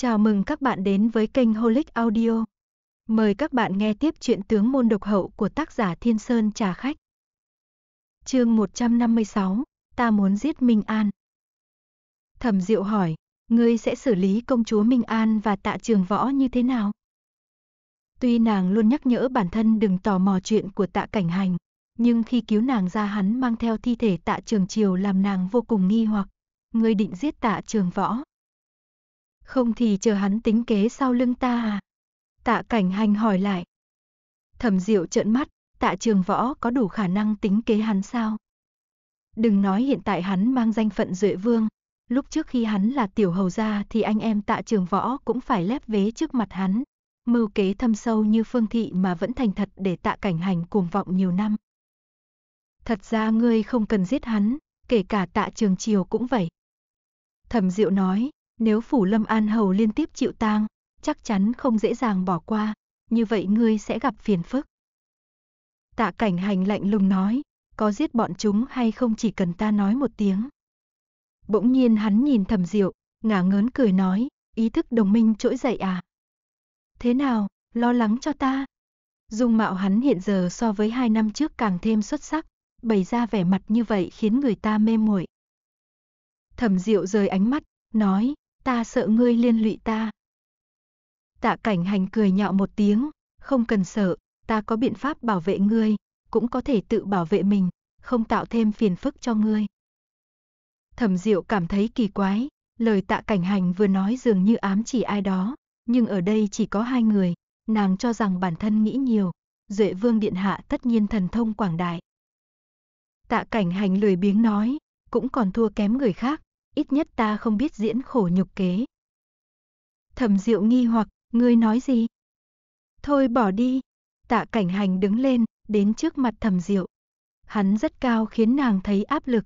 Chào mừng các bạn đến với kênh Holic Audio. Mời các bạn nghe tiếp chuyện tướng môn độc hậu của tác giả Thiên Sơn Trà Khách. Chương 156, ta muốn giết Minh An. Thẩm Diệu hỏi, ngươi sẽ xử lý công chúa Minh An và tạ trường võ như thế nào? Tuy nàng luôn nhắc nhở bản thân đừng tò mò chuyện của tạ cảnh hành, nhưng khi cứu nàng ra hắn mang theo thi thể tạ trường triều làm nàng vô cùng nghi hoặc, ngươi định giết tạ trường võ không thì chờ hắn tính kế sau lưng ta à? Tạ cảnh hành hỏi lại. Thẩm diệu trợn mắt, tạ trường võ có đủ khả năng tính kế hắn sao? Đừng nói hiện tại hắn mang danh phận duệ vương, lúc trước khi hắn là tiểu hầu gia thì anh em tạ trường võ cũng phải lép vế trước mặt hắn. Mưu kế thâm sâu như phương thị mà vẫn thành thật để tạ cảnh hành cuồng vọng nhiều năm. Thật ra ngươi không cần giết hắn, kể cả tạ trường triều cũng vậy. Thẩm diệu nói, nếu phủ lâm an hầu liên tiếp chịu tang, chắc chắn không dễ dàng bỏ qua, như vậy ngươi sẽ gặp phiền phức. Tạ cảnh hành lạnh lùng nói, có giết bọn chúng hay không chỉ cần ta nói một tiếng. Bỗng nhiên hắn nhìn thầm diệu, ngả ngớn cười nói, ý thức đồng minh trỗi dậy à? Thế nào, lo lắng cho ta? Dung mạo hắn hiện giờ so với hai năm trước càng thêm xuất sắc, bày ra vẻ mặt như vậy khiến người ta mê muội. Thẩm Diệu rời ánh mắt, nói, ta sợ ngươi liên lụy ta. Tạ cảnh hành cười nhạo một tiếng, không cần sợ, ta có biện pháp bảo vệ ngươi, cũng có thể tự bảo vệ mình, không tạo thêm phiền phức cho ngươi. Thẩm Diệu cảm thấy kỳ quái, lời tạ cảnh hành vừa nói dường như ám chỉ ai đó, nhưng ở đây chỉ có hai người, nàng cho rằng bản thân nghĩ nhiều, Duệ Vương Điện Hạ tất nhiên thần thông quảng đại. Tạ cảnh hành lười biếng nói, cũng còn thua kém người khác, ít nhất ta không biết diễn khổ nhục kế. Thẩm Diệu nghi hoặc, ngươi nói gì? Thôi bỏ đi. Tạ Cảnh Hành đứng lên, đến trước mặt Thẩm Diệu. Hắn rất cao khiến nàng thấy áp lực.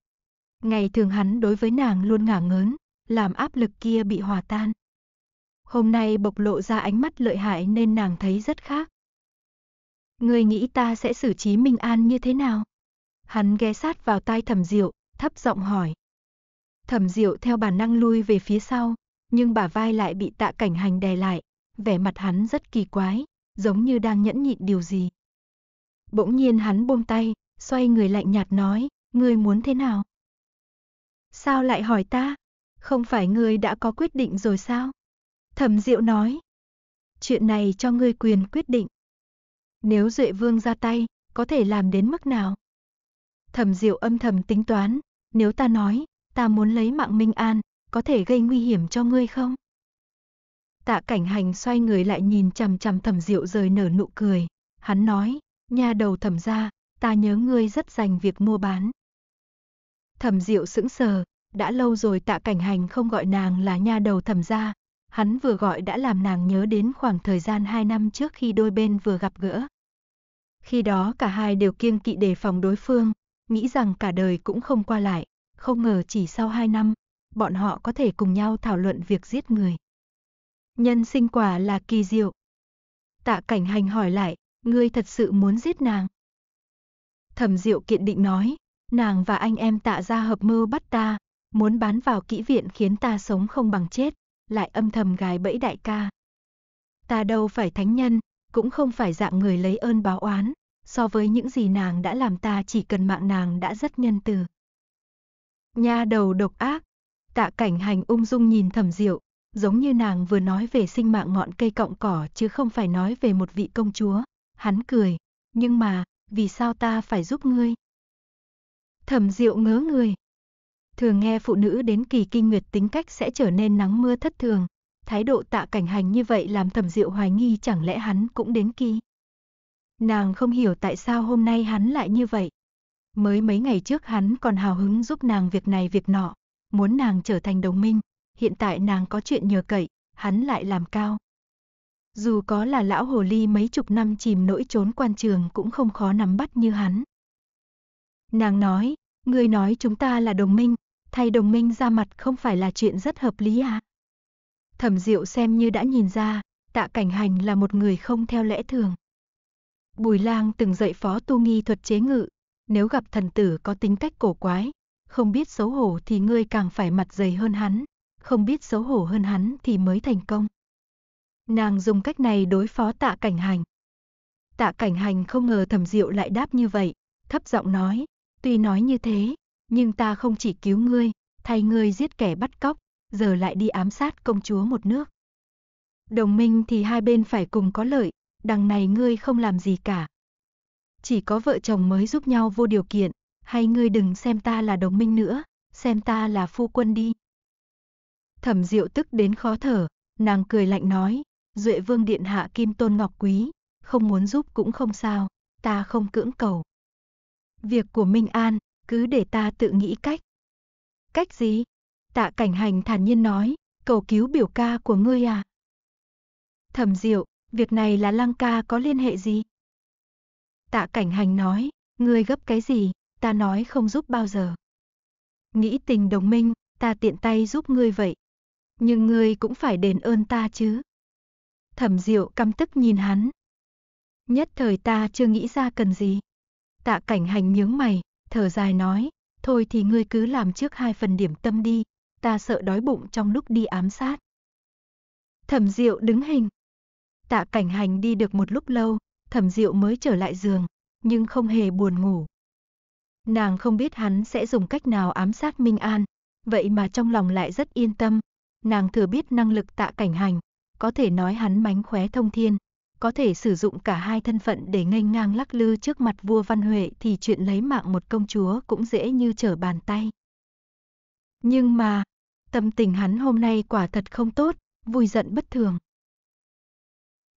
Ngày thường hắn đối với nàng luôn ngả ngớn, làm áp lực kia bị hòa tan. Hôm nay bộc lộ ra ánh mắt lợi hại nên nàng thấy rất khác. Ngươi nghĩ ta sẽ xử trí Minh An như thế nào? Hắn ghé sát vào tai Thẩm Diệu, thấp giọng hỏi. Thẩm Diệu theo bản năng lui về phía sau, nhưng bả vai lại bị Tạ Cảnh Hành đè lại, vẻ mặt hắn rất kỳ quái, giống như đang nhẫn nhịn điều gì. Bỗng nhiên hắn buông tay, xoay người lạnh nhạt nói, ngươi muốn thế nào? Sao lại hỏi ta? Không phải ngươi đã có quyết định rồi sao? Thẩm Diệu nói, chuyện này cho ngươi quyền quyết định. Nếu Duệ Vương ra tay, có thể làm đến mức nào? Thẩm Diệu âm thầm tính toán, nếu ta nói, ta muốn lấy mạng Minh An, có thể gây nguy hiểm cho ngươi không? Tạ cảnh hành xoay người lại nhìn chằm chằm thẩm diệu rời nở nụ cười. Hắn nói, nha đầu thẩm ra, ta nhớ ngươi rất dành việc mua bán. Thẩm diệu sững sờ, đã lâu rồi tạ cảnh hành không gọi nàng là nha đầu thẩm ra. Hắn vừa gọi đã làm nàng nhớ đến khoảng thời gian hai năm trước khi đôi bên vừa gặp gỡ. Khi đó cả hai đều kiêng kỵ đề phòng đối phương, nghĩ rằng cả đời cũng không qua lại. Không ngờ chỉ sau 2 năm, bọn họ có thể cùng nhau thảo luận việc giết người. Nhân sinh quả là kỳ diệu. Tạ cảnh hành hỏi lại, ngươi thật sự muốn giết nàng? Thẩm diệu kiện định nói, nàng và anh em tạ ra hợp mưu bắt ta, muốn bán vào kỹ viện khiến ta sống không bằng chết, lại âm thầm gài bẫy đại ca. Ta đâu phải thánh nhân, cũng không phải dạng người lấy ơn báo oán, so với những gì nàng đã làm ta chỉ cần mạng nàng đã rất nhân từ. Nha đầu độc ác. Tạ cảnh hành ung dung nhìn thẩm diệu, giống như nàng vừa nói về sinh mạng ngọn cây cọng cỏ chứ không phải nói về một vị công chúa. Hắn cười, nhưng mà, vì sao ta phải giúp ngươi? Thẩm diệu ngớ người. Thường nghe phụ nữ đến kỳ kinh nguyệt tính cách sẽ trở nên nắng mưa thất thường. Thái độ tạ cảnh hành như vậy làm thẩm diệu hoài nghi chẳng lẽ hắn cũng đến kỳ. Nàng không hiểu tại sao hôm nay hắn lại như vậy. Mới mấy ngày trước hắn còn hào hứng giúp nàng việc này việc nọ, muốn nàng trở thành đồng minh, hiện tại nàng có chuyện nhờ cậy, hắn lại làm cao. Dù có là lão hồ ly mấy chục năm chìm nỗi trốn quan trường cũng không khó nắm bắt như hắn. Nàng nói, người nói chúng ta là đồng minh, thay đồng minh ra mặt không phải là chuyện rất hợp lý à? Thẩm Diệu xem như đã nhìn ra, Tạ Cảnh Hành là một người không theo lẽ thường. Bùi Lang từng dạy Phó Tu Nghi thuật chế ngự, nếu gặp thần tử có tính cách cổ quái, không biết xấu hổ thì ngươi càng phải mặt dày hơn hắn, không biết xấu hổ hơn hắn thì mới thành công. Nàng dùng cách này đối phó tạ cảnh hành. Tạ cảnh hành không ngờ thẩm diệu lại đáp như vậy, thấp giọng nói, tuy nói như thế, nhưng ta không chỉ cứu ngươi, thay ngươi giết kẻ bắt cóc, giờ lại đi ám sát công chúa một nước. Đồng minh thì hai bên phải cùng có lợi, đằng này ngươi không làm gì cả, chỉ có vợ chồng mới giúp nhau vô điều kiện, hay ngươi đừng xem ta là đồng minh nữa, xem ta là phu quân đi. Thẩm Diệu tức đến khó thở, nàng cười lạnh nói, Duệ Vương điện hạ Kim Tôn Ngọc Quý, không muốn giúp cũng không sao, ta không cưỡng cầu. Việc của Minh An, cứ để ta tự nghĩ cách. Cách gì? Tạ Cảnh Hành thản nhiên nói, cầu cứu biểu ca của ngươi à? Thẩm Diệu, việc này là Lăng ca có liên hệ gì? Tạ cảnh hành nói, ngươi gấp cái gì, ta nói không giúp bao giờ. Nghĩ tình đồng minh, ta tiện tay giúp ngươi vậy. Nhưng ngươi cũng phải đền ơn ta chứ. Thẩm diệu căm tức nhìn hắn. Nhất thời ta chưa nghĩ ra cần gì. Tạ cảnh hành nhướng mày, thở dài nói, thôi thì ngươi cứ làm trước hai phần điểm tâm đi, ta sợ đói bụng trong lúc đi ám sát. Thẩm diệu đứng hình. Tạ cảnh hành đi được một lúc lâu, thẩm diệu mới trở lại giường, nhưng không hề buồn ngủ. Nàng không biết hắn sẽ dùng cách nào ám sát Minh An, vậy mà trong lòng lại rất yên tâm. Nàng thừa biết năng lực tạ cảnh hành, có thể nói hắn mánh khóe thông thiên, có thể sử dụng cả hai thân phận để nghênh ngang lắc lư trước mặt vua Văn Huệ thì chuyện lấy mạng một công chúa cũng dễ như trở bàn tay. Nhưng mà, tâm tình hắn hôm nay quả thật không tốt, vui giận bất thường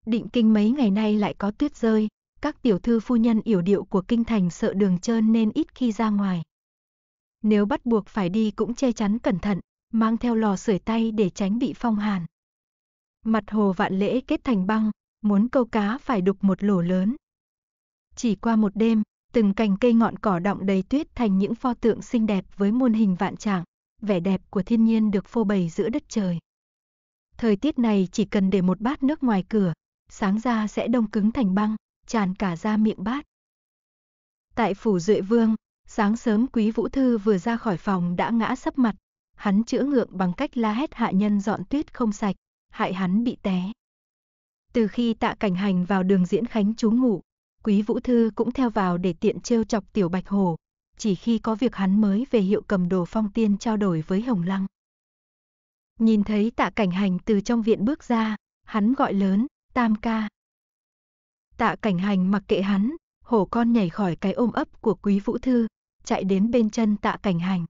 định kinh mấy ngày nay lại có tuyết rơi, các tiểu thư phu nhân yểu điệu của kinh thành sợ đường trơn nên ít khi ra ngoài. Nếu bắt buộc phải đi cũng che chắn cẩn thận, mang theo lò sưởi tay để tránh bị phong hàn. Mặt hồ vạn lễ kết thành băng, muốn câu cá phải đục một lỗ lớn. Chỉ qua một đêm, từng cành cây ngọn cỏ đọng đầy tuyết thành những pho tượng xinh đẹp với muôn hình vạn trạng, vẻ đẹp của thiên nhiên được phô bày giữa đất trời. Thời tiết này chỉ cần để một bát nước ngoài cửa, sáng ra sẽ đông cứng thành băng, tràn cả ra miệng bát. Tại phủ Duệ Vương, sáng sớm Quý Vũ Thư vừa ra khỏi phòng đã ngã sấp mặt, hắn chữa ngượng bằng cách la hét hạ nhân dọn tuyết không sạch, hại hắn bị té. Từ khi tạ cảnh hành vào đường diễn khánh Trú ngủ, Quý Vũ Thư cũng theo vào để tiện trêu chọc Tiểu Bạch Hồ, chỉ khi có việc hắn mới về hiệu cầm đồ phong tiên trao đổi với Hồng Lăng. Nhìn thấy tạ cảnh hành từ trong viện bước ra, hắn gọi lớn, tam ca. Tạ cảnh hành mặc kệ hắn, hổ con nhảy khỏi cái ôm ấp của quý vũ thư, chạy đến bên chân tạ cảnh hành.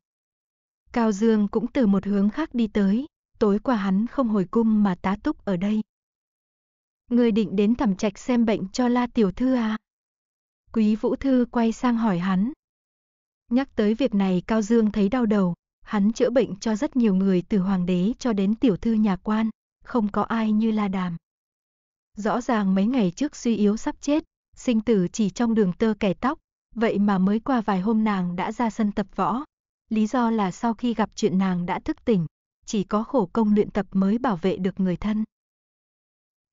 Cao Dương cũng từ một hướng khác đi tới, tối qua hắn không hồi cung mà tá túc ở đây. Người định đến thẩm trạch xem bệnh cho la tiểu thư à? Quý vũ thư quay sang hỏi hắn. Nhắc tới việc này Cao Dương thấy đau đầu, hắn chữa bệnh cho rất nhiều người từ hoàng đế cho đến tiểu thư nhà quan, không có ai như la đàm. Rõ ràng mấy ngày trước suy yếu sắp chết, sinh tử chỉ trong đường tơ kẻ tóc, vậy mà mới qua vài hôm nàng đã ra sân tập võ. Lý do là sau khi gặp chuyện nàng đã thức tỉnh, chỉ có khổ công luyện tập mới bảo vệ được người thân.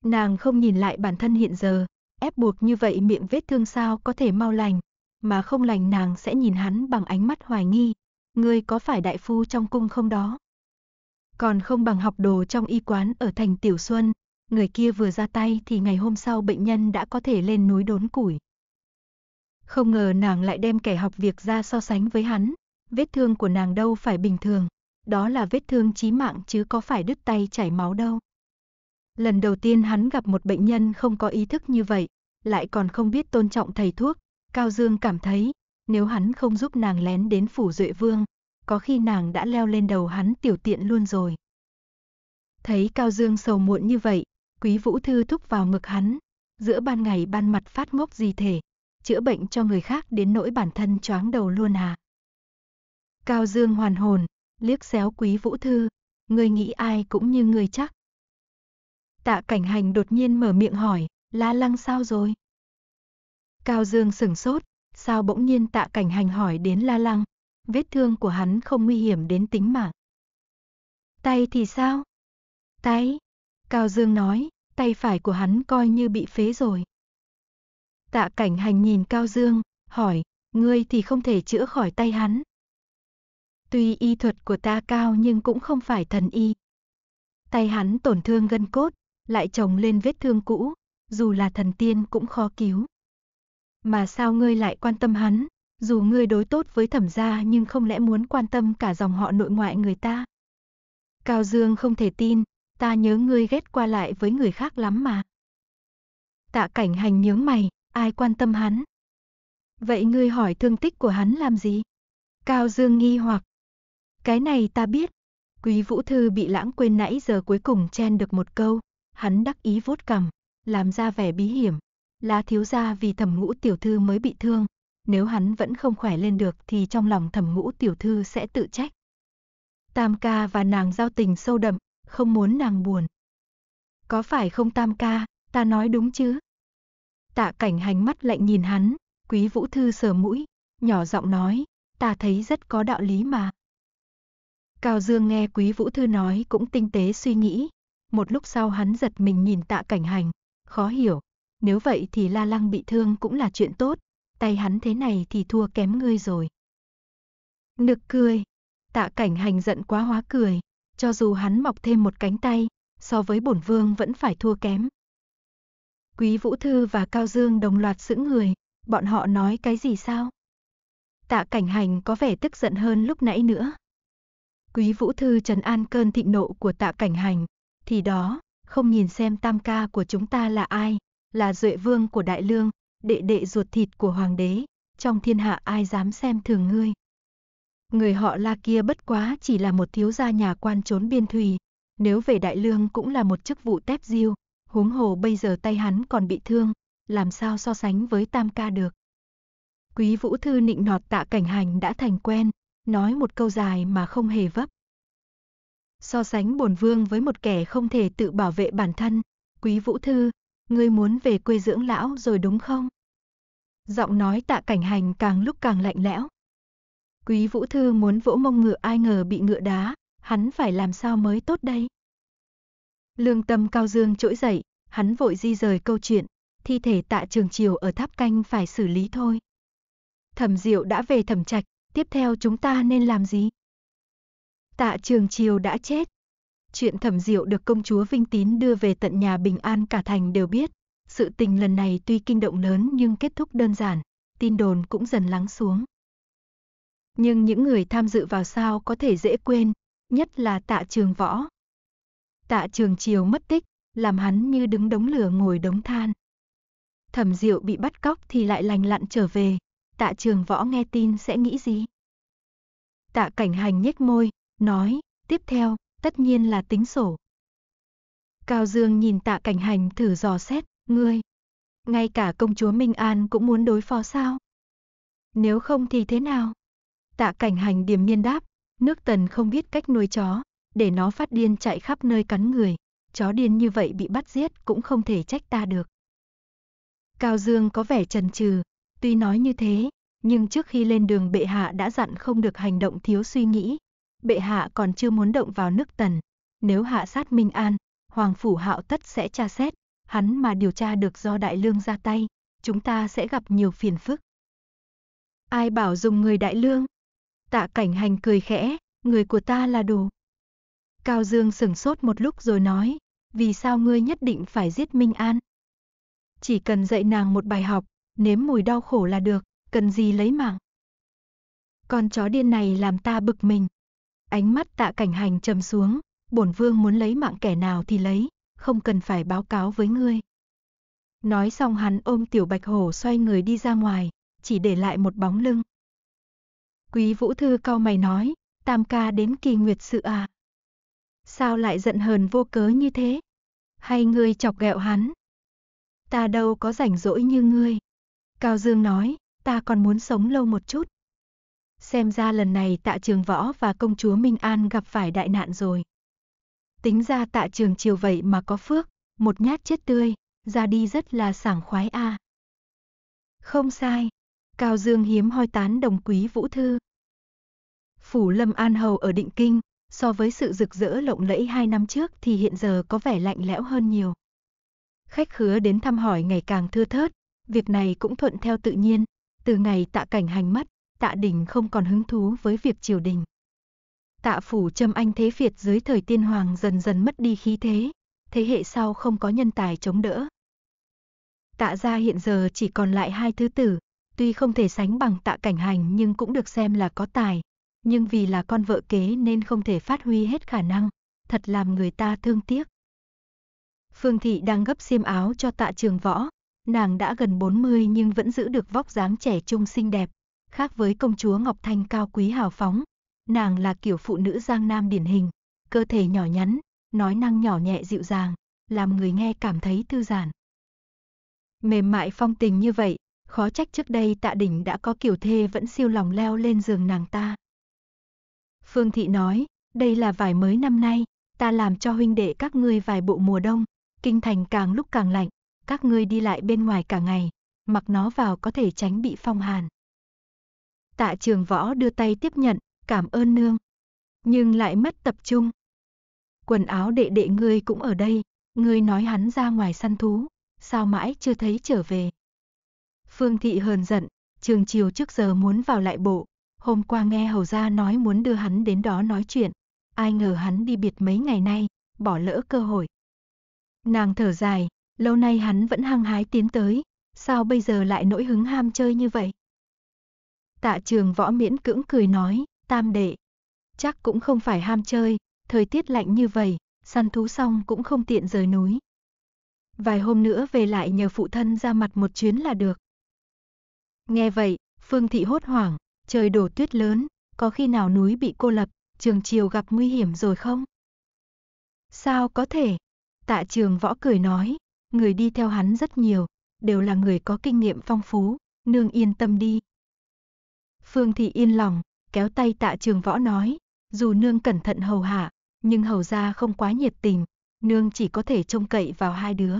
Nàng không nhìn lại bản thân hiện giờ, ép buộc như vậy miệng vết thương sao có thể mau lành, mà không lành nàng sẽ nhìn hắn bằng ánh mắt hoài nghi, ngươi có phải đại phu trong cung không đó? Còn không bằng học đồ trong y quán ở thành Tiểu Xuân, người kia vừa ra tay thì ngày hôm sau bệnh nhân đã có thể lên núi đốn củi. Không ngờ nàng lại đem kẻ học việc ra so sánh với hắn, vết thương của nàng đâu phải bình thường, đó là vết thương chí mạng chứ có phải đứt tay chảy máu đâu. Lần đầu tiên hắn gặp một bệnh nhân không có ý thức như vậy, lại còn không biết tôn trọng thầy thuốc, Cao Dương cảm thấy, nếu hắn không giúp nàng lén đến phủ Duệ Vương, có khi nàng đã leo lên đầu hắn tiểu tiện luôn rồi. Thấy Cao Dương sầu muộn như vậy, Quý Vũ Thư thúc vào ngực hắn, giữa ban ngày ban mặt phát ngốc gì thể, chữa bệnh cho người khác đến nỗi bản thân choáng đầu luôn à. Cao Dương hoàn hồn, liếc xéo Quý Vũ Thư, người nghĩ ai cũng như người chắc. Tạ cảnh hành đột nhiên mở miệng hỏi, La Lăng sao rồi? Cao Dương sửng sốt, sao bỗng nhiên tạ cảnh hành hỏi đến La Lăng, vết thương của hắn không nguy hiểm đến tính mạng. Tay thì sao? Tay? Cao Dương nói, tay phải của hắn coi như bị phế rồi. Tạ cảnh hành nhìn Cao Dương, hỏi, ngươi thì không thể chữa khỏi tay hắn. Tuy y thuật của ta cao nhưng cũng không phải thần y. Tay hắn tổn thương gân cốt, lại chồng lên vết thương cũ, dù là thần tiên cũng khó cứu. Mà sao ngươi lại quan tâm hắn, dù ngươi đối tốt với thẩm gia nhưng không lẽ muốn quan tâm cả dòng họ nội ngoại người ta? Cao Dương không thể tin, ta nhớ ngươi ghét qua lại với người khác lắm mà. Tạ cảnh hành nhướng mày, ai quan tâm hắn? Vậy ngươi hỏi thương tích của hắn làm gì? Cao Dương nghi hoặc. Cái này ta biết. Quý Vũ Thư bị lãng quên nãy giờ cuối cùng chen được một câu. Hắn đắc ý vốt cằm, làm ra vẻ bí hiểm. Lá thiếu gia vì thẩm ngũ tiểu thư mới bị thương. Nếu hắn vẫn không khỏe lên được thì trong lòng thẩm ngũ tiểu thư sẽ tự trách. Tam ca và nàng giao tình sâu đậm, không muốn nàng buồn. Có phải không tam ca, ta nói đúng chứ? Tạ cảnh hành mắt lạnh nhìn hắn, quý vũ thư sờ mũi, nhỏ giọng nói, ta thấy rất có đạo lý mà. Cao Dương nghe quý vũ thư nói cũng tinh tế suy nghĩ, một lúc sau hắn giật mình nhìn tạ cảnh hành, khó hiểu, nếu vậy thì la lăng bị thương cũng là chuyện tốt, tay hắn thế này thì thua kém ngươi rồi. Nực cười, tạ cảnh hành giận quá hóa cười, cho dù hắn mọc thêm một cánh tay, so với bổn vương vẫn phải thua kém. Quý Vũ Thư và Cao Dương đồng loạt sững người, bọn họ nói cái gì sao? Tạ cảnh hành có vẻ tức giận hơn lúc nãy nữa. Quý Vũ Thư trần an cơn thịnh nộ của tạ cảnh hành, thì đó, không nhìn xem tam ca của chúng ta là ai, là duệ vương của đại lương, đệ đệ ruột thịt của hoàng đế, trong thiên hạ ai dám xem thường ngươi. Người họ la kia bất quá chỉ là một thiếu gia nhà quan trốn biên thùy, nếu về đại lương cũng là một chức vụ tép diêu, huống hồ bây giờ tay hắn còn bị thương, làm sao so sánh với tam ca được. Quý vũ thư nịnh nọt tạ cảnh hành đã thành quen, nói một câu dài mà không hề vấp. So sánh bổn vương với một kẻ không thể tự bảo vệ bản thân, quý vũ thư, ngươi muốn về quê dưỡng lão rồi đúng không? Giọng nói tạ cảnh hành càng lúc càng lạnh lẽo, Quý Vũ Thư muốn vỗ mông ngựa ai ngờ bị ngựa đá, hắn phải làm sao mới tốt đây? Lương tâm cao dương trỗi dậy, hắn vội di rời câu chuyện, thi thể tạ trường triều ở tháp canh phải xử lý thôi. Thẩm Diệu đã về thẩm trạch, tiếp theo chúng ta nên làm gì? Tạ trường triều đã chết. Chuyện thẩm Diệu được công chúa Vinh Tín đưa về tận nhà Bình An cả thành đều biết. Sự tình lần này tuy kinh động lớn nhưng kết thúc đơn giản, tin đồn cũng dần lắng xuống nhưng những người tham dự vào sao có thể dễ quên, nhất là tạ trường võ. Tạ trường chiều mất tích, làm hắn như đứng đống lửa ngồi đống than. Thẩm diệu bị bắt cóc thì lại lành lặn trở về, tạ trường võ nghe tin sẽ nghĩ gì? Tạ cảnh hành nhếch môi, nói, tiếp theo, tất nhiên là tính sổ. Cao Dương nhìn tạ cảnh hành thử dò xét, ngươi. Ngay cả công chúa Minh An cũng muốn đối phó sao? Nếu không thì thế nào? Tạ cảnh hành điềm nhiên đáp, nước tần không biết cách nuôi chó, để nó phát điên chạy khắp nơi cắn người. Chó điên như vậy bị bắt giết cũng không thể trách ta được. Cao Dương có vẻ trần trừ, tuy nói như thế, nhưng trước khi lên đường bệ hạ đã dặn không được hành động thiếu suy nghĩ. Bệ hạ còn chưa muốn động vào nước tần. Nếu hạ sát Minh An, Hoàng Phủ Hạo tất sẽ tra xét, hắn mà điều tra được do Đại Lương ra tay, chúng ta sẽ gặp nhiều phiền phức. Ai bảo dùng người Đại Lương? Tạ cảnh hành cười khẽ, người của ta là đủ. Cao Dương sửng sốt một lúc rồi nói, vì sao ngươi nhất định phải giết Minh An? Chỉ cần dạy nàng một bài học, nếm mùi đau khổ là được, cần gì lấy mạng. Con chó điên này làm ta bực mình. Ánh mắt tạ cảnh hành trầm xuống, bổn vương muốn lấy mạng kẻ nào thì lấy, không cần phải báo cáo với ngươi. Nói xong hắn ôm tiểu bạch hổ xoay người đi ra ngoài, chỉ để lại một bóng lưng. Quý Vũ Thư cau mày nói, tam ca đến kỳ nguyệt sự à? Sao lại giận hờn vô cớ như thế? Hay ngươi chọc ghẹo hắn? Ta đâu có rảnh rỗi như ngươi. Cao Dương nói, ta còn muốn sống lâu một chút. Xem ra lần này tạ trường võ và công chúa Minh An gặp phải đại nạn rồi. Tính ra tạ trường chiều vậy mà có phước, một nhát chết tươi, ra đi rất là sảng khoái a. À. Không sai, Cao Dương hiếm hoi tán đồng quý Vũ Thư. Phủ Lâm An Hầu ở Định Kinh, so với sự rực rỡ lộng lẫy hai năm trước thì hiện giờ có vẻ lạnh lẽo hơn nhiều. Khách khứa đến thăm hỏi ngày càng thưa thớt, việc này cũng thuận theo tự nhiên, từ ngày tạ cảnh hành mất, tạ đình không còn hứng thú với việc triều đình. Tạ phủ châm anh thế Việt dưới thời tiên hoàng dần dần mất đi khí thế, thế hệ sau không có nhân tài chống đỡ. Tạ gia hiện giờ chỉ còn lại hai thứ tử, Tuy không thể sánh bằng tạ cảnh hành nhưng cũng được xem là có tài. Nhưng vì là con vợ kế nên không thể phát huy hết khả năng. Thật làm người ta thương tiếc. Phương Thị đang gấp xiêm áo cho tạ trường võ. Nàng đã gần 40 nhưng vẫn giữ được vóc dáng trẻ trung xinh đẹp. Khác với công chúa Ngọc Thanh cao quý hào phóng. Nàng là kiểu phụ nữ giang nam điển hình. Cơ thể nhỏ nhắn, nói năng nhỏ nhẹ dịu dàng, làm người nghe cảm thấy thư giãn. Mềm mại phong tình như vậy, khó trách trước đây tạ đỉnh đã có kiểu thê vẫn siêu lòng leo lên giường nàng ta. Phương Thị nói, đây là vải mới năm nay, ta làm cho huynh đệ các ngươi vài bộ mùa đông, kinh thành càng lúc càng lạnh, các ngươi đi lại bên ngoài cả ngày, mặc nó vào có thể tránh bị phong hàn. Tạ trường võ đưa tay tiếp nhận, cảm ơn nương, nhưng lại mất tập trung. Quần áo đệ đệ ngươi cũng ở đây, ngươi nói hắn ra ngoài săn thú, sao mãi chưa thấy trở về. Phương Thị hờn giận, Trường Chiều trước giờ muốn vào lại bộ, hôm qua nghe Hầu Gia nói muốn đưa hắn đến đó nói chuyện, ai ngờ hắn đi biệt mấy ngày nay, bỏ lỡ cơ hội. Nàng thở dài, lâu nay hắn vẫn hăng hái tiến tới, sao bây giờ lại nỗi hứng ham chơi như vậy? Tạ trường võ miễn cưỡng cười nói, tam đệ. Chắc cũng không phải ham chơi, thời tiết lạnh như vậy, săn thú xong cũng không tiện rời núi. Vài hôm nữa về lại nhờ phụ thân ra mặt một chuyến là được. Nghe vậy, Phương Thị hốt hoảng, trời đổ tuyết lớn, có khi nào núi bị cô lập, trường chiều gặp nguy hiểm rồi không? Sao có thể? Tạ trường võ cười nói, người đi theo hắn rất nhiều, đều là người có kinh nghiệm phong phú, nương yên tâm đi. Phương Thị yên lòng, kéo tay tạ trường võ nói, dù nương cẩn thận hầu hạ, nhưng hầu ra không quá nhiệt tình, nương chỉ có thể trông cậy vào hai đứa.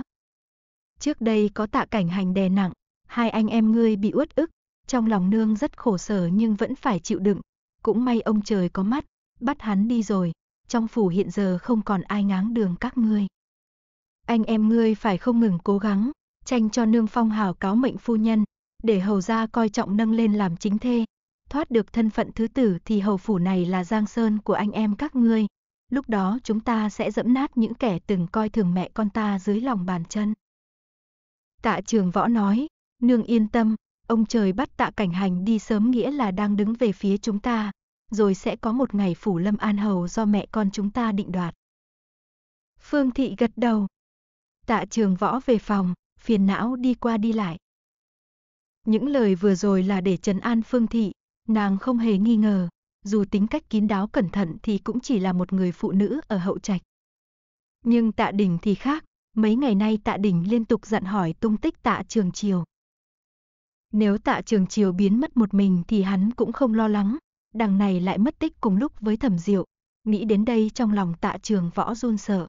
Trước đây có tạ cảnh hành đè nặng, hai anh em ngươi bị uất ức, trong lòng nương rất khổ sở nhưng vẫn phải chịu đựng, cũng may ông trời có mắt, bắt hắn đi rồi, trong phủ hiện giờ không còn ai ngáng đường các ngươi. Anh em ngươi phải không ngừng cố gắng, tranh cho nương phong hào cáo mệnh phu nhân, để hầu gia coi trọng nâng lên làm chính thê, thoát được thân phận thứ tử thì hầu phủ này là giang sơn của anh em các ngươi. Lúc đó chúng ta sẽ dẫm nát những kẻ từng coi thường mẹ con ta dưới lòng bàn chân. Tạ trường võ nói, Nương yên tâm, ông trời bắt tạ cảnh hành đi sớm nghĩa là đang đứng về phía chúng ta, rồi sẽ có một ngày phủ lâm an hầu do mẹ con chúng ta định đoạt. Phương thị gật đầu. Tạ trường võ về phòng, phiền não đi qua đi lại. Những lời vừa rồi là để trấn an Phương thị, nàng không hề nghi ngờ, dù tính cách kín đáo cẩn thận thì cũng chỉ là một người phụ nữ ở hậu trạch. Nhưng tạ đình thì khác, mấy ngày nay tạ đình liên tục dặn hỏi tung tích tạ trường triều. Nếu tạ trường chiều biến mất một mình thì hắn cũng không lo lắng, đằng này lại mất tích cùng lúc với thẩm diệu. Nghĩ đến đây trong lòng tạ trường võ run sợ.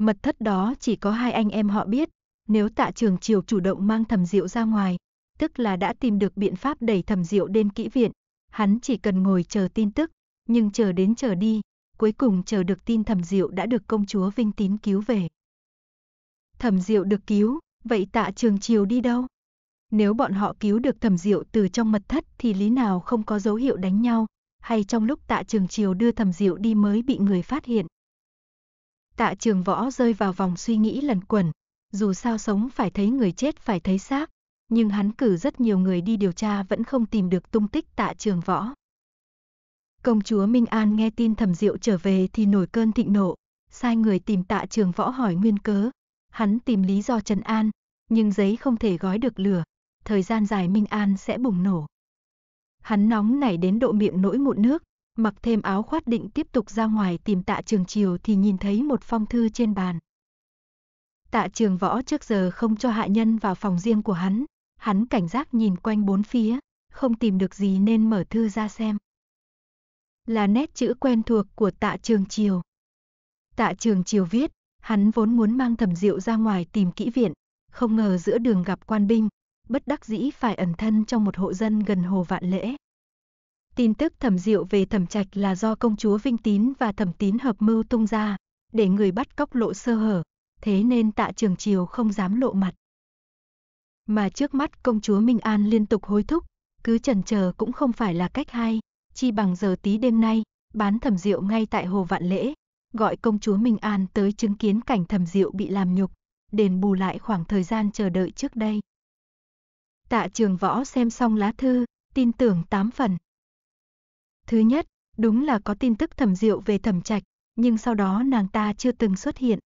Mật thất đó chỉ có hai anh em họ biết, nếu tạ trường chiều chủ động mang thẩm diệu ra ngoài, tức là đã tìm được biện pháp đẩy thẩm diệu đến kỹ viện. Hắn chỉ cần ngồi chờ tin tức, nhưng chờ đến chờ đi, cuối cùng chờ được tin thẩm diệu đã được công chúa Vinh Tín cứu về. Thẩm diệu được cứu, vậy tạ trường chiều đi đâu? Nếu bọn họ cứu được thẩm diệu từ trong mật thất thì lý nào không có dấu hiệu đánh nhau, hay trong lúc tạ trường triều đưa thẩm diệu đi mới bị người phát hiện. Tạ trường võ rơi vào vòng suy nghĩ lẩn quẩn, dù sao sống phải thấy người chết phải thấy xác, nhưng hắn cử rất nhiều người đi điều tra vẫn không tìm được tung tích tạ trường võ. Công chúa Minh An nghe tin thẩm diệu trở về thì nổi cơn thịnh nộ, sai người tìm tạ trường võ hỏi nguyên cớ. Hắn tìm lý do trần an, nhưng giấy không thể gói được lửa, thời gian dài Minh An sẽ bùng nổ. Hắn nóng nảy đến độ miệng nỗi mụn nước, mặc thêm áo khoát định tiếp tục ra ngoài tìm tạ trường chiều thì nhìn thấy một phong thư trên bàn. Tạ trường võ trước giờ không cho hạ nhân vào phòng riêng của hắn, hắn cảnh giác nhìn quanh bốn phía, không tìm được gì nên mở thư ra xem. Là nét chữ quen thuộc của tạ trường chiều. Tạ trường chiều viết, hắn vốn muốn mang thẩm rượu ra ngoài tìm kỹ viện, không ngờ giữa đường gặp quan binh, bất đắc dĩ phải ẩn thân trong một hộ dân gần hồ vạn lễ. Tin tức thẩm diệu về thẩm trạch là do công chúa Vinh Tín và thẩm tín hợp mưu tung ra, để người bắt cóc lộ sơ hở, thế nên tạ trường triều không dám lộ mặt. Mà trước mắt công chúa Minh An liên tục hối thúc, cứ trần chờ cũng không phải là cách hay, chi bằng giờ tí đêm nay, bán thẩm diệu ngay tại hồ vạn lễ, gọi công chúa Minh An tới chứng kiến cảnh thẩm diệu bị làm nhục, đền bù lại khoảng thời gian chờ đợi trước đây. Tạ trường võ xem xong lá thư, tin tưởng 8 phần. Thứ nhất, đúng là có tin tức thẩm diệu về thẩm trạch, nhưng sau đó nàng ta chưa từng xuất hiện.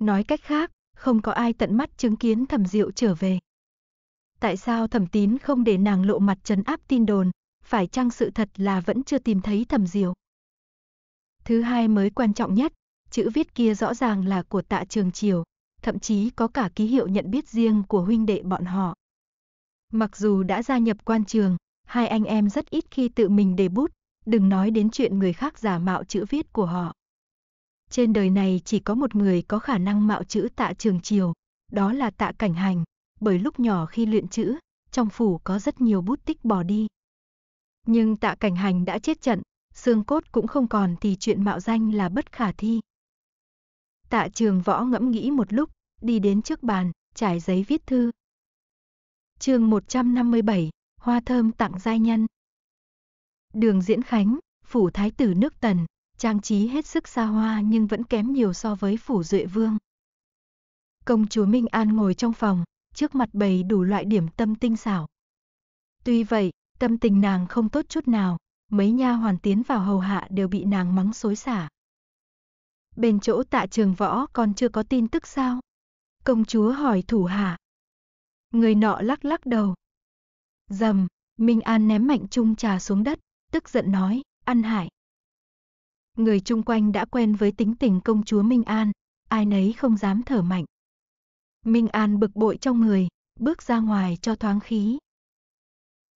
Nói cách khác, không có ai tận mắt chứng kiến thẩm diệu trở về. Tại sao thẩm tín không để nàng lộ mặt trấn áp tin đồn, phải chăng sự thật là vẫn chưa tìm thấy thẩm diệu? Thứ hai mới quan trọng nhất, chữ viết kia rõ ràng là của tạ trường triều, thậm chí có cả ký hiệu nhận biết riêng của huynh đệ bọn họ. Mặc dù đã gia nhập quan trường, hai anh em rất ít khi tự mình đề bút, đừng nói đến chuyện người khác giả mạo chữ viết của họ. Trên đời này chỉ có một người có khả năng mạo chữ tạ trường triều, đó là tạ cảnh hành, bởi lúc nhỏ khi luyện chữ, trong phủ có rất nhiều bút tích bỏ đi. Nhưng tạ cảnh hành đã chết trận, xương cốt cũng không còn thì chuyện mạo danh là bất khả thi. Tạ trường võ ngẫm nghĩ một lúc, đi đến trước bàn, trải giấy viết thư, chương 157, Hoa thơm tặng giai nhân. Đường Diễn Khánh, phủ thái tử nước Tần, trang trí hết sức xa hoa nhưng vẫn kém nhiều so với phủ Duệ Vương. Công chúa Minh An ngồi trong phòng, trước mặt bày đủ loại điểm tâm tinh xảo. Tuy vậy, tâm tình nàng không tốt chút nào, mấy nha hoàn tiến vào hầu hạ đều bị nàng mắng xối xả. Bên chỗ tạ trường võ còn chưa có tin tức sao? Công chúa hỏi thủ hạ. Người nọ lắc lắc đầu. Dầm, Minh An ném mạnh chung trà xuống đất, tức giận nói, ăn hải. Người chung quanh đã quen với tính tình công chúa Minh An, ai nấy không dám thở mạnh. Minh An bực bội trong người, bước ra ngoài cho thoáng khí.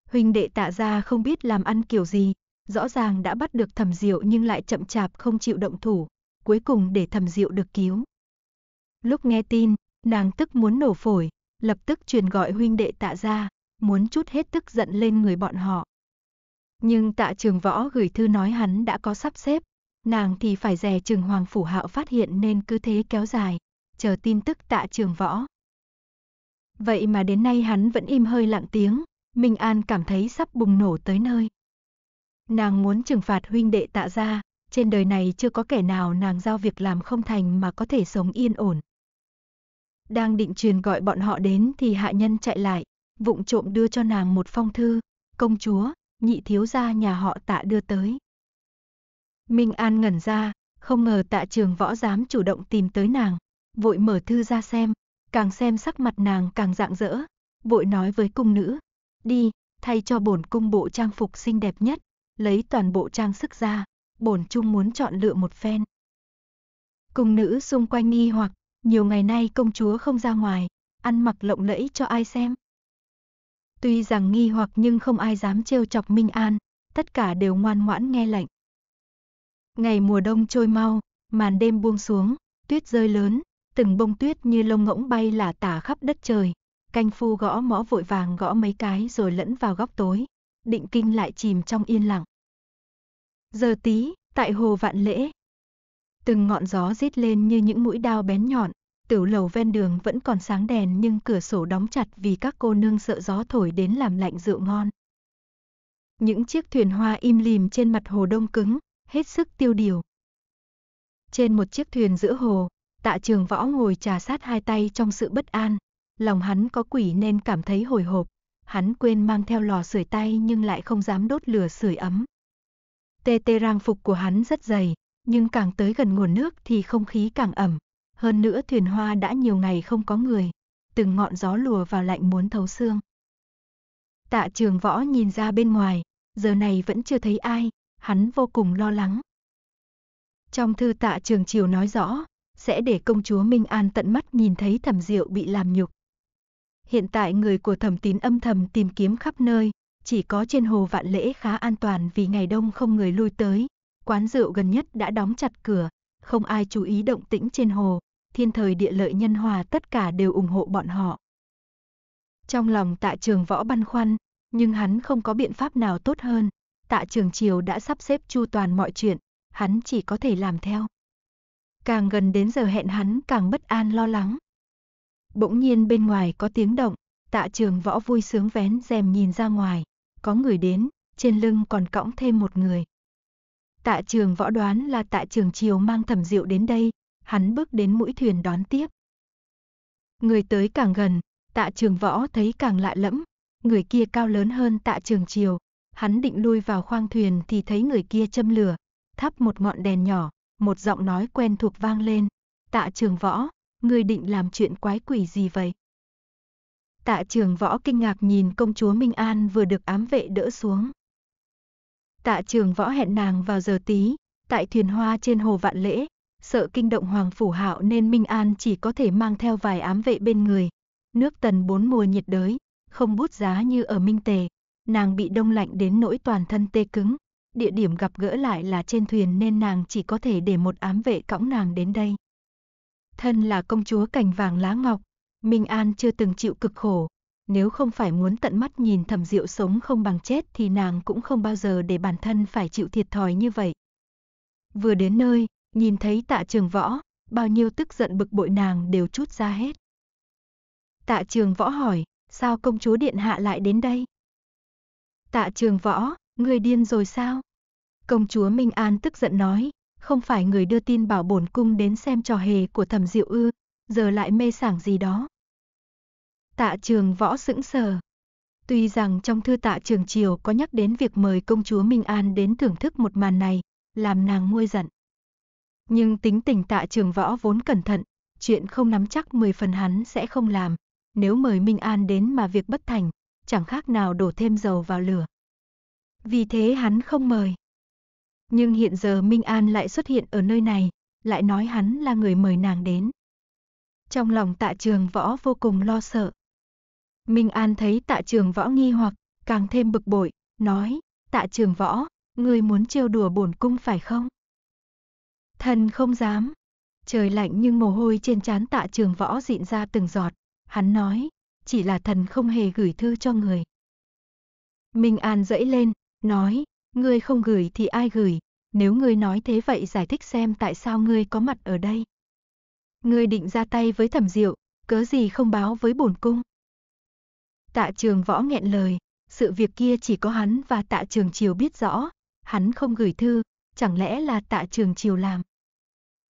Huynh đệ tạ ra không biết làm ăn kiểu gì, rõ ràng đã bắt được thẩm diệu nhưng lại chậm chạp không chịu động thủ, cuối cùng để thẩm diệu được cứu. Lúc nghe tin, nàng tức muốn nổ phổi, lập tức truyền gọi huynh đệ tạ ra, muốn chút hết tức giận lên người bọn họ. Nhưng tạ trường võ gửi thư nói hắn đã có sắp xếp, nàng thì phải dè trường hoàng phủ hạo phát hiện nên cứ thế kéo dài, chờ tin tức tạ trường võ. Vậy mà đến nay hắn vẫn im hơi lặng tiếng, Minh An cảm thấy sắp bùng nổ tới nơi. Nàng muốn trừng phạt huynh đệ tạ ra, trên đời này chưa có kẻ nào nàng giao việc làm không thành mà có thể sống yên ổn. Đang định truyền gọi bọn họ đến thì hạ nhân chạy lại, vụng trộm đưa cho nàng một phong thư, công chúa, nhị thiếu gia nhà họ tạ đưa tới. Minh An ngẩn ra, không ngờ tạ trường võ dám chủ động tìm tới nàng, vội mở thư ra xem, càng xem sắc mặt nàng càng rạng rỡ, vội nói với cung nữ, đi, thay cho bổn cung bộ trang phục xinh đẹp nhất, lấy toàn bộ trang sức ra, bổn chung muốn chọn lựa một phen. Cung nữ xung quanh nghi hoặc, nhiều ngày nay công chúa không ra ngoài, ăn mặc lộng lẫy cho ai xem. Tuy rằng nghi hoặc nhưng không ai dám trêu chọc Minh An, tất cả đều ngoan ngoãn nghe lệnh. Ngày mùa đông trôi mau, màn đêm buông xuống, tuyết rơi lớn, từng bông tuyết như lông ngỗng bay lả tả khắp đất trời. Canh phu gõ mõ vội vàng gõ mấy cái rồi lẫn vào góc tối, định kinh lại chìm trong yên lặng. Giờ tí, tại hồ vạn lễ, Từng ngọn gió rít lên như những mũi đao bén nhọn, tiểu lầu ven đường vẫn còn sáng đèn nhưng cửa sổ đóng chặt vì các cô nương sợ gió thổi đến làm lạnh rượu ngon. Những chiếc thuyền hoa im lìm trên mặt hồ đông cứng, hết sức tiêu điều. Trên một chiếc thuyền giữa hồ, tạ trường võ ngồi trà sát hai tay trong sự bất an. Lòng hắn có quỷ nên cảm thấy hồi hộp. Hắn quên mang theo lò sưởi tay nhưng lại không dám đốt lửa sưởi ấm. Tê tê rang phục của hắn rất dày, nhưng càng tới gần nguồn nước thì không khí càng ẩm. Hơn nữa thuyền hoa đã nhiều ngày không có người, từng ngọn gió lùa vào lạnh muốn thấu xương. Tạ trường võ nhìn ra bên ngoài, giờ này vẫn chưa thấy ai, hắn vô cùng lo lắng. Trong thư tạ trường triều nói rõ, sẽ để công chúa Minh An tận mắt nhìn thấy thẩm diệu bị làm nhục. Hiện tại người của thẩm tín âm thầm tìm kiếm khắp nơi, chỉ có trên hồ vạn lễ khá an toàn vì ngày đông không người lui tới, quán rượu gần nhất đã đóng chặt cửa, không ai chú ý động tĩnh trên hồ, thiên thời địa lợi nhân hòa tất cả đều ủng hộ bọn họ. Trong lòng tạ trường võ băn khoăn, nhưng hắn không có biện pháp nào tốt hơn, tạ trường triều đã sắp xếp chu toàn mọi chuyện, hắn chỉ có thể làm theo. Càng gần đến giờ hẹn hắn càng bất an lo lắng. Bỗng nhiên bên ngoài có tiếng động, tạ trường võ vui sướng vén rèm nhìn ra ngoài, có người đến, trên lưng còn cõng thêm một người. Tạ trường võ đoán là tạ trường chiều mang thẩm diệu đến đây, hắn bước đến mũi thuyền đón tiếp. Người tới càng gần, tạ trường võ thấy càng lạ lẫm, người kia cao lớn hơn tạ trường chiều. Hắn định lui vào khoang thuyền thì thấy người kia châm lửa, thắp một ngọn đèn nhỏ, một giọng nói quen thuộc vang lên. Tạ trường võ, người định làm chuyện quái quỷ gì vậy? Tạ trường võ kinh ngạc nhìn công chúa Minh An vừa được ám vệ đỡ xuống. Tạ trường võ hẹn nàng vào giờ tí, tại thuyền hoa trên hồ vạn lễ, sợ kinh động hoàng phủ hạo nên Minh An chỉ có thể mang theo vài ám vệ bên người. Nước tần bốn mùa nhiệt đới, không bút giá như ở Minh Tề, nàng bị đông lạnh đến nỗi toàn thân tê cứng. Địa điểm gặp gỡ lại là trên thuyền nên nàng chỉ có thể để một ám vệ cõng nàng đến đây. Thân là công chúa cành vàng lá ngọc, Minh An chưa từng chịu cực khổ, nếu không phải muốn tận mắt nhìn thẩm diệu sống không bằng chết thì nàng cũng không bao giờ để bản thân phải chịu thiệt thòi như vậy. Vừa đến nơi, nhìn thấy tạ trường võ, bao nhiêu tức giận bực bội nàng đều chút ra hết. Tạ trường võ hỏi, sao công chúa điện hạ lại đến đây? Tạ trường võ, người điên rồi sao? Công chúa Minh An tức giận nói, không phải người đưa tin bảo bổn cung đến xem trò hề của thẩm diệu ư, giờ lại mê sảng gì đó. Tạ trường võ sững sờ. Tuy rằng trong thư tạ trường triều có nhắc đến việc mời công chúa Minh An đến thưởng thức một màn này, làm nàng nguôi giận. Nhưng tính tình tạ trường võ vốn cẩn thận, chuyện không nắm chắc 10 phần hắn sẽ không làm, nếu mời Minh An đến mà việc bất thành, chẳng khác nào đổ thêm dầu vào lửa. Vì thế hắn không mời. Nhưng hiện giờ Minh An lại xuất hiện ở nơi này, lại nói hắn là người mời nàng đến. Trong lòng tạ trường võ vô cùng lo sợ, Minh An thấy tạ trường võ nghi hoặc, càng thêm bực bội, nói, tạ trường võ, ngươi muốn trêu đùa bổn cung phải không? Thần không dám. Trời lạnh nhưng mồ hôi trên trán tạ trường võ dịn ra từng giọt. Hắn nói, chỉ là thần không hề gửi thư cho người. Minh An dẫy lên, nói, ngươi không gửi thì ai gửi, nếu ngươi nói thế vậy giải thích xem tại sao ngươi có mặt ở đây. Ngươi định ra tay với thẩm diệu, cớ gì không báo với bổn cung. Tạ trường võ nghẹn lời, sự việc kia chỉ có hắn và tạ trường triều biết rõ, hắn không gửi thư, chẳng lẽ là tạ trường triều làm.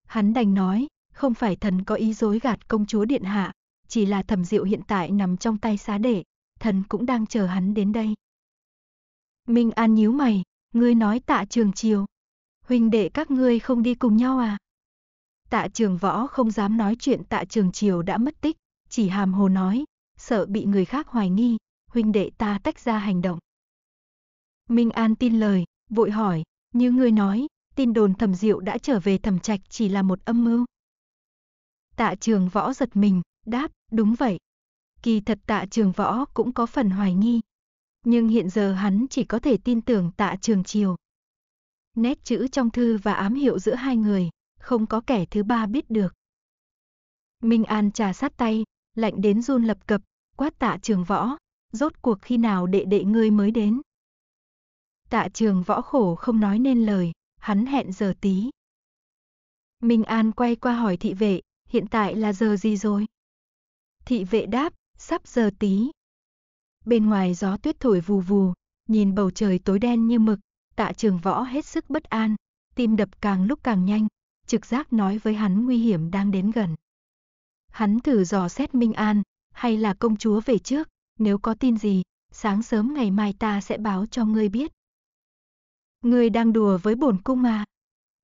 Hắn đành nói, không phải thần có ý dối gạt công chúa điện hạ, chỉ là thẩm diệu hiện tại nằm trong tay xá đệ, thần cũng đang chờ hắn đến đây. Minh An nhíu mày, ngươi nói tạ trường triều. Huynh đệ các ngươi không đi cùng nhau à? Tạ trường võ không dám nói chuyện tạ trường triều đã mất tích, chỉ hàm hồ nói, sợ bị người khác hoài nghi, huynh đệ ta tách ra hành động. Minh An tin lời, vội hỏi, như ngươi nói, tin đồn thẩm diệu đã trở về thẩm trạch chỉ là một âm mưu. Tạ trường võ giật mình, đáp, đúng vậy. Kỳ thật tạ trường võ cũng có phần hoài nghi. Nhưng hiện giờ hắn chỉ có thể tin tưởng tạ trường Chiều. Nét chữ trong thư và ám hiệu giữa hai người, không có kẻ thứ ba biết được. Minh An trà sát tay, lạnh đến run lập cập, quát tạ trường võ, rốt cuộc khi nào đệ đệ ngươi mới đến. Tạ trường võ khổ không nói nên lời, hắn hẹn giờ tí. Minh An quay qua hỏi thị vệ, hiện tại là giờ gì rồi? Thị vệ đáp, sắp giờ tí. Bên ngoài gió tuyết thổi vù vù, nhìn bầu trời tối đen như mực, tạ trường võ hết sức bất an, tim đập càng lúc càng nhanh, trực giác nói với hắn nguy hiểm đang đến gần. Hắn thử dò xét Minh An, hay là công chúa về trước, nếu có tin gì, sáng sớm ngày mai ta sẽ báo cho ngươi biết. Ngươi đang đùa với bổn cung mà.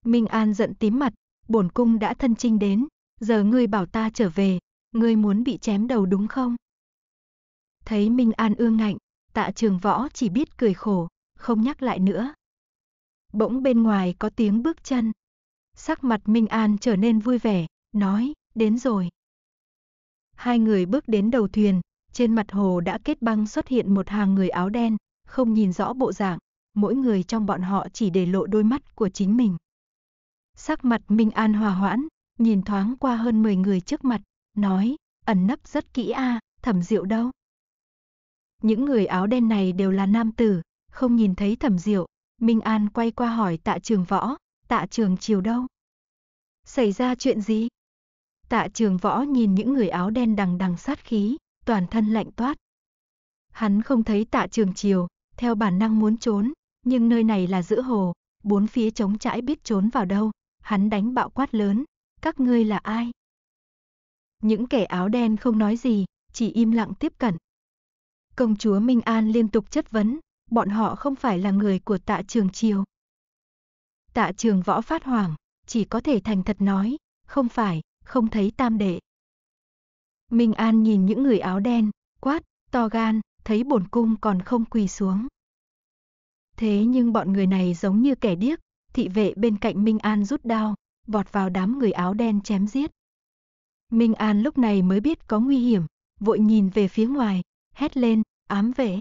Minh An giận tím mặt, bổn cung đã thân trinh đến, giờ ngươi bảo ta trở về, ngươi muốn bị chém đầu đúng không? Thấy Minh An ương ngạnh, tạ trường võ chỉ biết cười khổ, không nhắc lại nữa. Bỗng bên ngoài có tiếng bước chân. Sắc mặt Minh An trở nên vui vẻ, nói, đến rồi. Hai người bước đến đầu thuyền, trên mặt hồ đã kết băng xuất hiện một hàng người áo đen, không nhìn rõ bộ dạng, mỗi người trong bọn họ chỉ để lộ đôi mắt của chính mình. Sắc mặt Minh An hòa hoãn, nhìn thoáng qua hơn 10 người trước mặt, nói, ẩn nấp rất kỹ a, à, thẩm diệu đâu. Những người áo đen này đều là nam tử, không nhìn thấy thẩm diệu, Minh An quay qua hỏi tạ trường võ, tạ trường chiều đâu. Xảy ra chuyện gì? Tạ trường võ nhìn những người áo đen đằng đằng sát khí, toàn thân lạnh toát. Hắn không thấy tạ trường chiều, theo bản năng muốn trốn, nhưng nơi này là giữa hồ, bốn phía trống trãi biết trốn vào đâu. Hắn đánh bạo quát lớn, các ngươi là ai? Những kẻ áo đen không nói gì, chỉ im lặng tiếp cận. Công chúa Minh An liên tục chất vấn, bọn họ không phải là người của tạ trường chiều. Tạ trường võ phát hoảng, chỉ có thể thành thật nói, không phải, không thấy tam đệ. Minh An nhìn những người áo đen, quát, to gan, thấy bổn cung còn không quỳ xuống. Thế nhưng bọn người này giống như kẻ điếc, thị vệ bên cạnh Minh An rút đao, vọt vào đám người áo đen chém giết. Minh An lúc này mới biết có nguy hiểm, vội nhìn về phía ngoài, hét lên, ám vệ.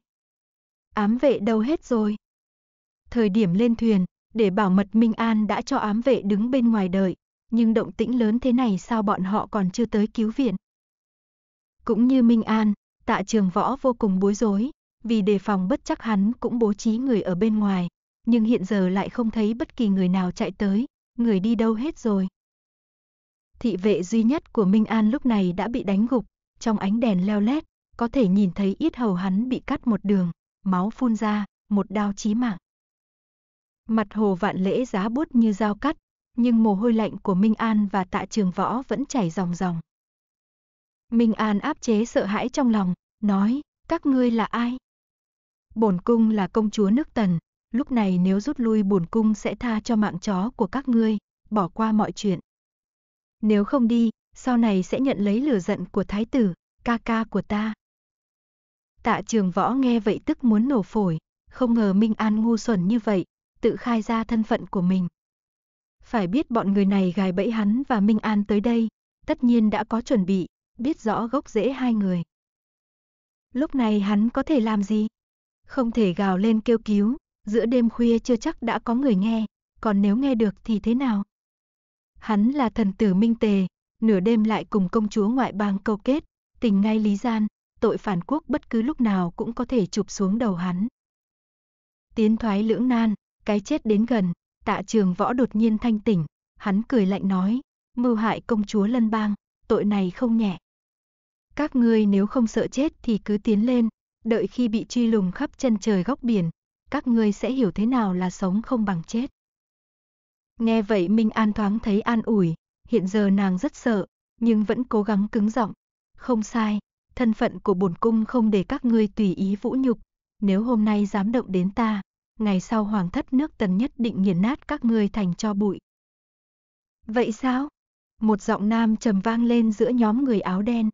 Ám vệ đâu hết rồi? Thời điểm lên thuyền, để bảo mật Minh An đã cho ám vệ đứng bên ngoài đợi, nhưng động tĩnh lớn thế này sao bọn họ còn chưa tới cứu viện. Cũng như Minh An, tạ trường võ vô cùng bối rối, vì đề phòng bất chắc hắn cũng bố trí người ở bên ngoài, nhưng hiện giờ lại không thấy bất kỳ người nào chạy tới, người đi đâu hết rồi. Thị vệ duy nhất của Minh An lúc này đã bị đánh gục, trong ánh đèn leo lét, có thể nhìn thấy ít hầu hắn bị cắt một đường, máu phun ra, một đao chí mạng. Mặt hồ vạn lễ giá bút như dao cắt, nhưng mồ hôi lạnh của Minh An và tạ trường võ vẫn chảy ròng ròng. Minh An áp chế sợ hãi trong lòng, nói, các ngươi là ai? Bổn cung là công chúa nước tần, lúc này nếu rút lui bổn cung sẽ tha cho mạng chó của các ngươi, bỏ qua mọi chuyện. Nếu không đi, sau này sẽ nhận lấy lửa giận của thái tử, ca ca của ta. Tạ trường võ nghe vậy tức muốn nổ phổi, không ngờ Minh An ngu xuẩn như vậy, tự khai ra thân phận của mình. Phải biết bọn người này gài bẫy hắn và Minh An tới đây, tất nhiên đã có chuẩn bị, biết rõ gốc rễ hai người. Lúc này hắn có thể làm gì? Không thể gào lên kêu cứu, giữa đêm khuya chưa chắc đã có người nghe, còn nếu nghe được thì thế nào? Hắn là thần tử Minh Tề, nửa đêm lại cùng công chúa ngoại bang câu kết, tình ngay lý gian, tội phản quốc bất cứ lúc nào cũng có thể chụp xuống đầu hắn. Tiến thoái lưỡng nan, cái chết đến gần, Tạ trường võ đột nhiên thanh tỉnh, hắn cười lạnh nói, mưu hại công chúa lân bang, tội này không nhẹ. Các ngươi nếu không sợ chết thì cứ tiến lên, đợi khi bị truy lùng khắp chân trời góc biển, các ngươi sẽ hiểu thế nào là sống không bằng chết. Nghe vậy Minh An thoáng thấy an ủi, hiện giờ nàng rất sợ, nhưng vẫn cố gắng cứng giọng. Không sai, thân phận của bổn cung không để các ngươi tùy ý vũ nhục, nếu hôm nay dám động đến ta, ngày sau hoàng thất nước tần nhất định nghiền nát các ngươi thành cho bụi. Vậy sao? Một giọng nam trầm vang lên giữa nhóm người áo đen.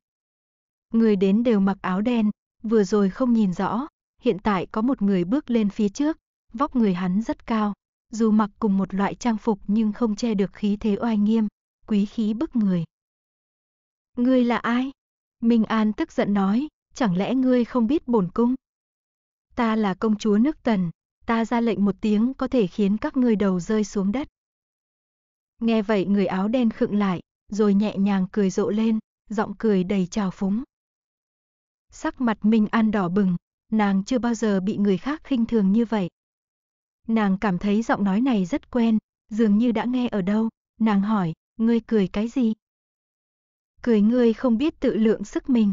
Người đến đều mặc áo đen, vừa rồi không nhìn rõ, hiện tại có một người bước lên phía trước, vóc người hắn rất cao, dù mặc cùng một loại trang phục nhưng không che được khí thế oai nghiêm, quý khí bức người. Ngươi là ai? Minh An tức giận nói, chẳng lẽ ngươi không biết bổn cung? Ta là công chúa nước Tần, ta ra lệnh một tiếng có thể khiến các ngươi đầu rơi xuống đất. Nghe vậy người áo đen khựng lại, rồi nhẹ nhàng cười rộ lên, giọng cười đầy trào phúng. Sắc mặt Minh An đỏ bừng, nàng chưa bao giờ bị người khác khinh thường như vậy. Nàng cảm thấy giọng nói này rất quen, dường như đã nghe ở đâu, nàng hỏi, ngươi cười cái gì? Cười ngươi không biết tự lượng sức mình.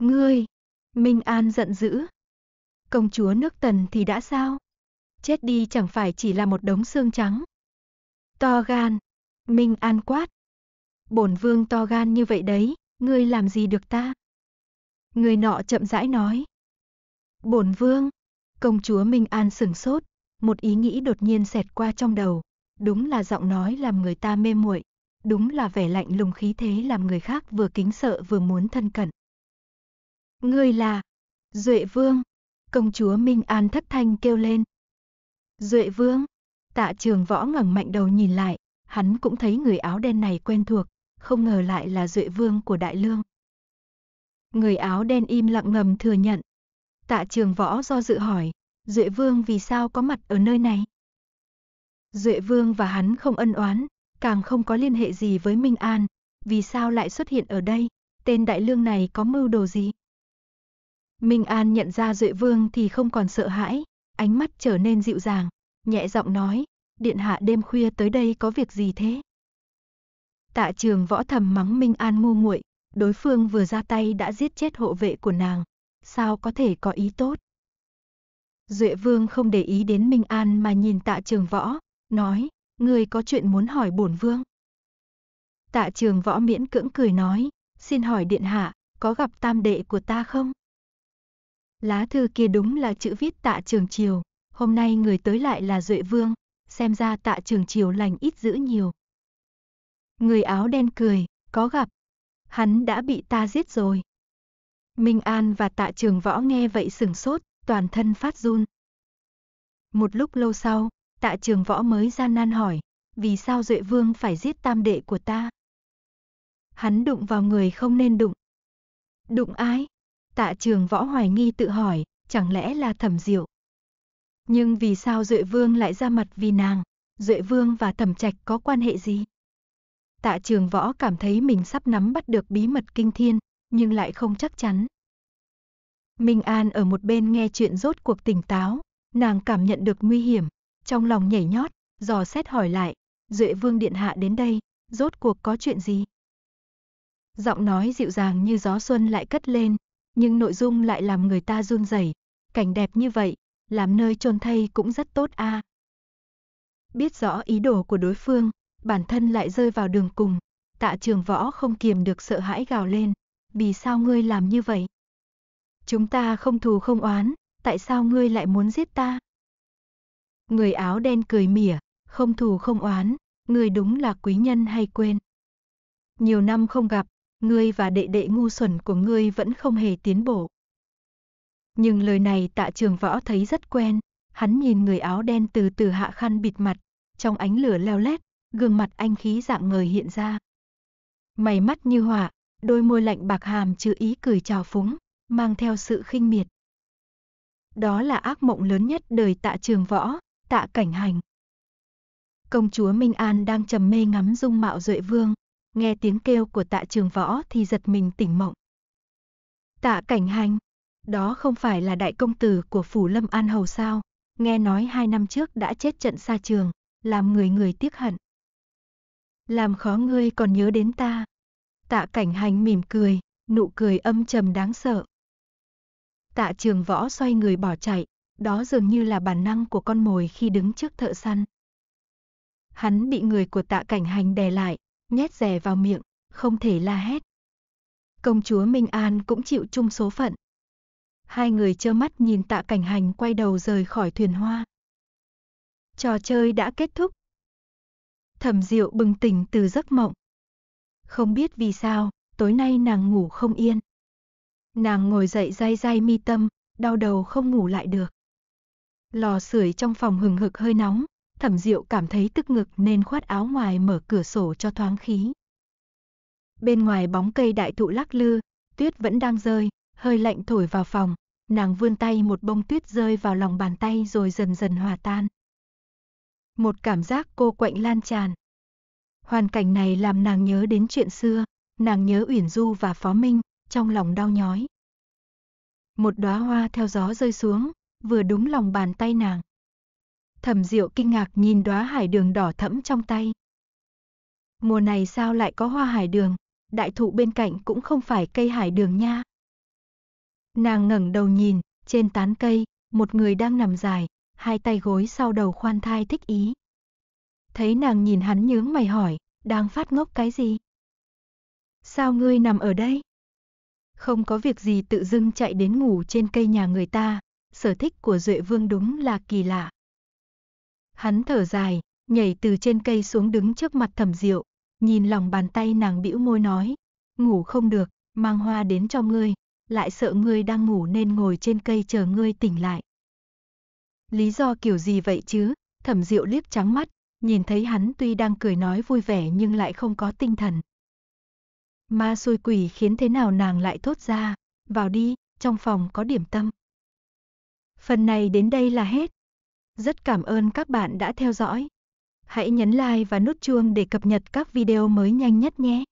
Ngươi! Minh An giận dữ, công chúa nước tần thì đã sao? Chết đi chẳng phải chỉ là một đống xương trắng. To gan, Minh An quát. Bổn vương to gan như vậy đấy, ngươi làm gì được ta? Người nọ chậm rãi nói. Bổn vương, công chúa Minh An sửng sốt, một ý nghĩ đột nhiên xẹt qua trong đầu, đúng là giọng nói làm người ta mê muội, đúng là vẻ lạnh lùng khí thế làm người khác vừa kính sợ vừa muốn thân cận. Ngươi là Duệ Vương công chúa Minh An thất thanh kêu lên. Duệ vương, tạ trường võ ngẩng mạnh đầu nhìn lại, hắn cũng thấy người áo đen này quen thuộc, không ngờ lại là Duệ vương của Đại Lương. Người áo đen im lặng ngầm thừa nhận. Tạ trường võ do dự hỏi, Duệ vương vì sao có mặt ở nơi này? Duệ vương và hắn không ân oán, càng không có liên hệ gì với Minh An, vì sao lại xuất hiện ở đây, tên đại lương này có mưu đồ gì? Minh An nhận ra Duệ Vương thì không còn sợ hãi, ánh mắt trở nên dịu dàng, nhẹ giọng nói, điện hạ đêm khuya tới đây có việc gì thế? Tạ trường võ thầm mắng Minh An ngu muội, đối phương vừa ra tay đã giết chết hộ vệ của nàng, sao có thể có ý tốt? Duệ Vương không để ý đến Minh An mà nhìn tạ trường võ, nói, Người có chuyện muốn hỏi bổn vương. Tạ trường võ miễn cưỡng cười nói, xin hỏi điện hạ, có gặp tam đệ của ta không? lá thư kia đúng là chữ viết tạ trường triều, hôm nay người tới lại là Duệ Vương, xem ra tạ trường triều lành ít dữ nhiều. Người áo đen cười, có gặp, hắn đã bị ta giết rồi. Minh An và tạ trường võ nghe vậy sửng sốt, toàn thân phát run. Một lúc lâu sau, tạ trường võ mới gian nan hỏi, vì sao Duệ Vương phải giết tam đệ của ta? Hắn đụng vào người không nên đụng. Đụng ai? Tạ trường võ hoài nghi tự hỏi, chẳng lẽ là thẩm diệu? Nhưng vì sao Duệ Vương lại ra mặt vì nàng? Duệ Vương và thẩm trạch có quan hệ gì? Tạ trường võ cảm thấy mình sắp nắm bắt được bí mật kinh thiên, nhưng lại không chắc chắn. Minh An ở một bên nghe chuyện rốt cuộc tỉnh táo, nàng cảm nhận được nguy hiểm, trong lòng nhảy nhót, dò xét hỏi lại, Duệ Vương Điện Hạ đến đây, rốt cuộc có chuyện gì? Giọng nói dịu dàng như gió xuân lại cất lên, nhưng nội dung lại làm người ta run rẩy. Cảnh đẹp như vậy, làm nơi chôn thây cũng rất tốt a. À. Biết rõ ý đồ của đối phương, bản thân lại rơi vào đường cùng, Tạ Trường Võ không kiềm được sợ hãi gào lên, "Vì sao ngươi làm như vậy? Chúng ta không thù không oán, tại sao ngươi lại muốn giết ta?" Người áo đen cười mỉa, "Không thù không oán, người đúng là quý nhân hay quên. Nhiều năm không gặp, ngươi và đệ đệ ngu xuẩn của ngươi vẫn không hề tiến bộ. Nhưng lời này tạ trường võ thấy rất quen, hắn nhìn người áo đen từ từ hạ khăn bịt mặt, trong ánh lửa leo lét, gương mặt anh khí dạng ngời hiện ra. Mày mắt như họa, đôi môi lạnh bạc hàm chữ ý cười trào phúng, mang theo sự khinh miệt. Đó là ác mộng lớn nhất đời tạ trường võ, tạ cảnh hành. Công chúa Minh An đang trầm mê ngắm dung mạo Duệ Vương, nghe tiếng kêu của tạ trường võ thì giật mình tỉnh mộng. Tạ cảnh hành, đó không phải là đại công tử của phủ lâm an hầu sao, nghe nói hai năm trước đã chết trận xa trường, làm người người tiếc hận. Làm khó ngươi còn nhớ đến ta. Tạ cảnh hành mỉm cười, nụ cười âm trầm đáng sợ. Tạ trường võ xoay người bỏ chạy, đó dường như là bản năng của con mồi khi đứng trước thợ săn. Hắn bị người của tạ cảnh hành đè lại, nhét rẻ vào miệng, không thể la hét. Công chúa Minh An cũng chịu chung số phận. Hai người trơ mắt nhìn tạ cảnh hành quay đầu rời khỏi thuyền hoa. Trò chơi đã kết thúc. Thẩm Diệu bừng tỉnh từ giấc mộng. Không biết vì sao, tối nay nàng ngủ không yên. Nàng ngồi dậy day day mi tâm, đau đầu không ngủ lại được. Lò sưởi trong phòng hừng hực hơi nóng, thẩm diệu cảm thấy tức ngực nên khoát áo ngoài mở cửa sổ cho thoáng khí. Bên ngoài bóng cây đại thụ lắc lư, tuyết vẫn đang rơi, hơi lạnh thổi vào phòng, nàng vươn tay một bông tuyết rơi vào lòng bàn tay rồi dần dần hòa tan. Một cảm giác cô quạnh lan tràn. Hoàn cảnh này làm nàng nhớ đến chuyện xưa, nàng nhớ Uyển Du và Phó Minh, trong lòng đau nhói. Một đóa hoa theo gió rơi xuống, vừa đúng lòng bàn tay nàng. Thẩm Diệu kinh ngạc nhìn đóa hải đường đỏ thẫm trong tay. Mùa này sao lại có hoa hải đường, đại thụ bên cạnh cũng không phải cây hải đường nha. Nàng ngẩng đầu nhìn, trên tán cây, một người đang nằm dài, hai tay gối sau đầu khoan thai thích ý. Thấy nàng nhìn hắn nhướng mày hỏi, đang phát ngốc cái gì? Sao ngươi nằm ở đây? Không có việc gì tự dưng chạy đến ngủ trên cây nhà người ta, sở thích của Duệ Vương đúng là kỳ lạ. Hắn thở dài, nhảy từ trên cây xuống đứng trước mặt thẩm diệu, nhìn lòng bàn tay nàng bĩu môi nói, ngủ không được, mang hoa đến cho ngươi, lại sợ ngươi đang ngủ nên ngồi trên cây chờ ngươi tỉnh lại. Lý do kiểu gì vậy chứ, thẩm diệu liếc trắng mắt, nhìn thấy hắn tuy đang cười nói vui vẻ nhưng lại không có tinh thần. Ma xui quỷ khiến thế nào nàng lại thốt ra, vào đi, trong phòng có điểm tâm. Phần này đến đây là hết rất cảm ơn các bạn đã theo dõi. Hãy nhấn like và nút chuông để cập nhật các video mới nhanh nhất nhé.